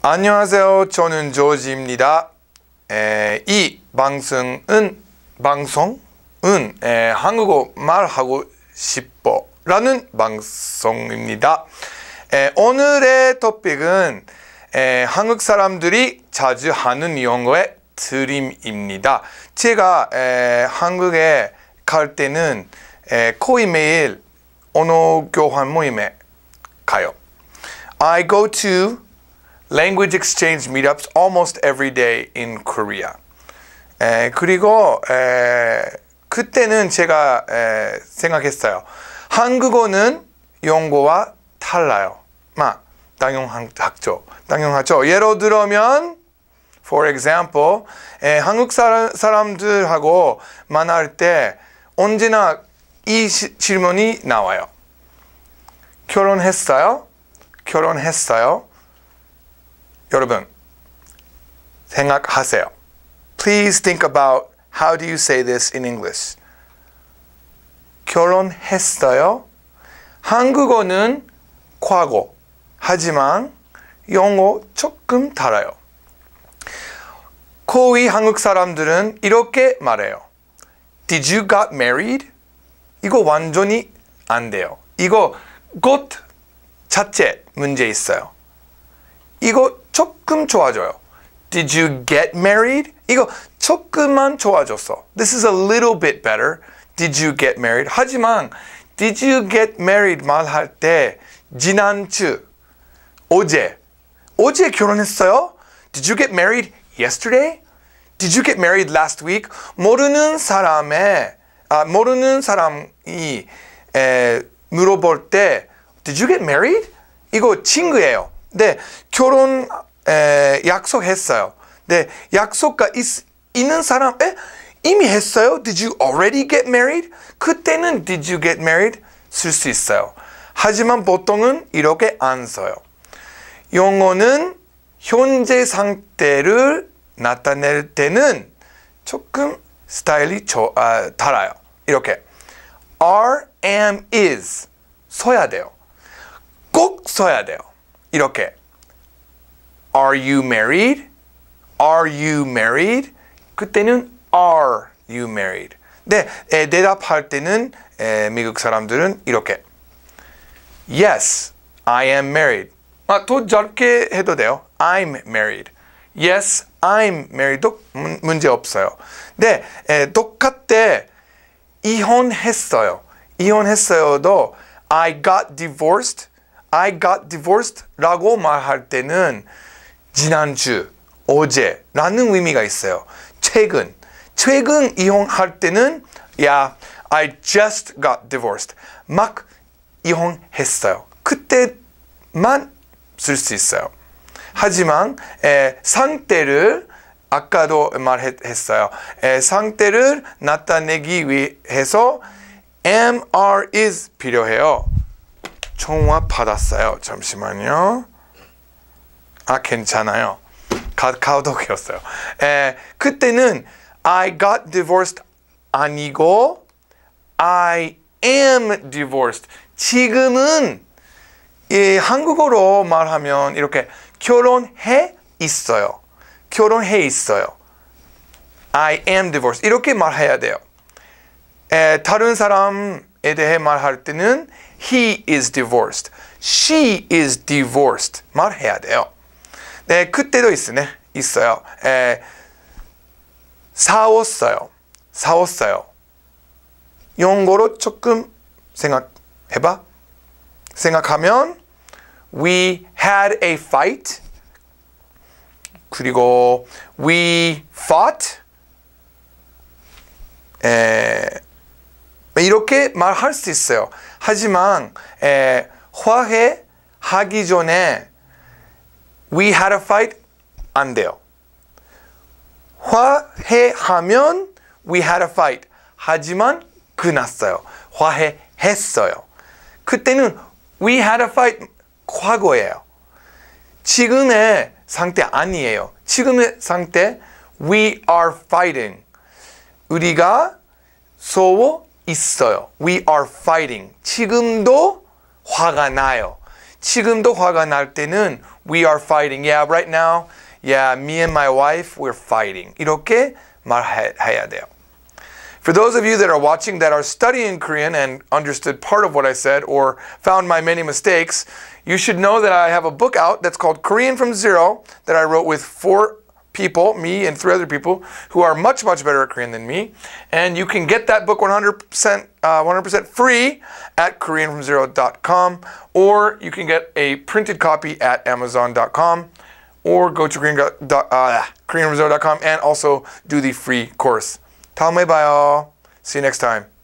안녕하세요. 저는 조지입니다. 에, 이 방송은 방송은 에, 한국어 말하고 싶어라는 방송입니다. 에, 오늘의 토픽은 한국 사람들이 자주 하는 영어의 드림입니다. 제가 한국에 갈 때는 거의 매일 언어 교환 모임에 가요. I go to language exchange meetups almost every day in Korea. 에, 그리고 에, 그때는 제가 에, 생각했어요. 한국어는 영어와 달라요. 막 당연하죠. 당연하죠. 예로 들면 for example 에, 한국 사람, 사람들하고 만날 때 언제나 이 시, 질문이 나와요. 결혼했어요? 결혼했어요? 여러분 생각하세요. Please think about how do you say this in English. 결혼했어요? 한국어는 과거. 하지만 영어 조금 달라요. 거의 한국 사람들은 이렇게 말해요. Did you got married? 이거 완전히 안 돼요. 이거 got 자체 문제 있어요. 이거 조금 좋아져요. Did you get married? 이거 조금만 좋아졌어. This is a little bit better. Did you get married? 하지만 Did you get married 말할 때 지난주, 어제, 어제 결혼했어요? Did you get married yesterday? Did you get married last week? 모르는 사람의 아, 모르는 사람이 에, 물어볼 때 Did you get married? 이거 친구예요. 근 네, 결혼 에, 약속했어요. 근 네, 약속가 있, 있는 사람 에? 이미 했어요? Did you already get married? 그때는 did you get married? 쓸 수 있어요. 하지만 보통은 이렇게 안 써요. 영어는 현재 상태를 나타낼 때는 조금 스타일이 저, 아, 달라요. 이렇게 are, am, is 써야 돼요. 꼭 써야 돼요. 이렇게 Are you married? Are you married? 그때는 Are you married? 네, 에, 대답할 때는 에, 미국 사람들은 이렇게 Yes, I am married. 아, 더 짧게 해도 돼요. I'm married. Yes, I'm married도 문제 없어요. 네, 에, 똑같대 이혼했어요. 이혼했어요도 I got divorced. I got divorced 라고 말할 때는 지난주, 어제 라는 의미가 있어요. 최근, 최근 이혼할 때는 yeah, I just got divorced. 막 이혼했어요. 그때만 쓸 수 있어요. 하지만 에, 상태를 아까도 말했어요. 에, 상태를 나타내기 위해서 MR is 필요해요. 청와 받았어요. 잠시만요. 아 괜찮아요. 카카오톡이었어요. 에, 그때는 I got divorced 아니고 I am divorced. 지금은 이 예, 한국어로 말하면 이렇게 결혼해 있어요. 결혼해 있어요. I am divorced. 이렇게 말해야 돼요. 에, 다른 사람 에 대해 말할 때는 he is divorced, she is divorced 말해야 돼요. 네, 그때도 있으네. 있어요. 에, 싸웠어요. 싸웠어요. 영어로 조금 생각해봐. 생각하면 we had a fight 그리고 we fought 에, 이렇게 말할 수 있어요. 하지만 에, 화해하기 전에 we had a fight 안 돼요. 화해하면 we had a fight 하지만 끝났어요. 화해했어요. 그때는 we had a fight 과거예요. 지금의 상태 아니에요. 지금의 상태 we are fighting 우리가 서로 있어요. We are fighting. 지금도 화가 나요. 지금도 화가 날 때는 we are fighting. Yeah, right now. Yeah, me and my wife we're fighting. 이렇게 말해야 돼요. For those of you that are watching that are studying Korean and understood part of what I said or found my many mistakes, you should know that I have a book out that's called Korean from Zero that I wrote with four people, me and three other people, who are much, much better at Korean than me. And you can get that book 100%, uh, 100% free at KoreanFromZero.com, or you can get a printed copy at Amazon.com, or go to Korean, uh, KoreanFromZero.com and also do the free course. bye all. See you next time.